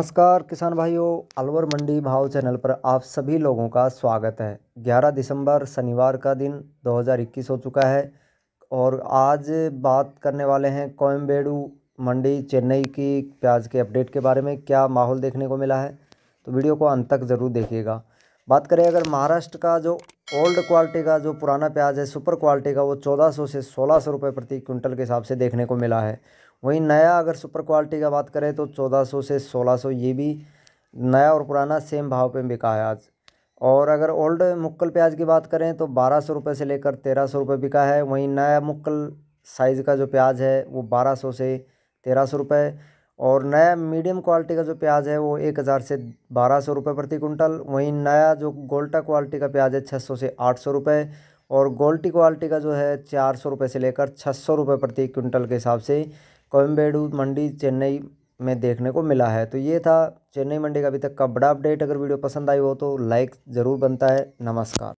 नमस्कार किसान भाइयों अलवर मंडी भाव चैनल पर आप सभी लोगों का स्वागत है 11 दिसंबर शनिवार का दिन 2021 हो चुका है और आज बात करने वाले हैं कोयम्बेडू मंडी चेन्नई की प्याज के अपडेट के बारे में क्या माहौल देखने को मिला है तो वीडियो को अंत तक ज़रूर देखिएगा बात करें अगर महाराष्ट्र का जो ओल्ड क्वालिटी का जो पुराना प्याज है सुपर क्वालिटी का वो 1400 से 1600 रुपए प्रति क्विंटल के हिसाब से देखने को मिला है वहीं नया अगर सुपर क्वालिटी का बात करें तो 1400 से 1600 ये भी नया और पुराना सेम भाव पे बिका है आज और अगर ओल्ड मुक्कल प्याज की बात करें तो बारह सौ रुपये से लेकर तेरह सौ रुपये बिका है वहीं नया मुक्कल साइज़ का जो प्याज है वो बारह सौ से तेरह सौ रुपये और नया मीडियम क्वालिटी का जो प्याज है वो एक हज़ार से बारह सौ रुपये प्रति कुंटल वहीं नया जो गोल्टा क्वालिटी का प्याज है छः सौ से आठ सौ रुपये और गोल्टी क्वालिटी का जो है चार सौ रुपये से लेकर छः सौ रुपये प्रति कुंटल के हिसाब से कोयम्बेडू मंडी चेन्नई में देखने को मिला है तो ये था चेन्नई मंडी का अभी तक का बड़ा अपडेट अगर वीडियो पसंद आई हो तो लाइक ज़रूर बनता है नमस्कार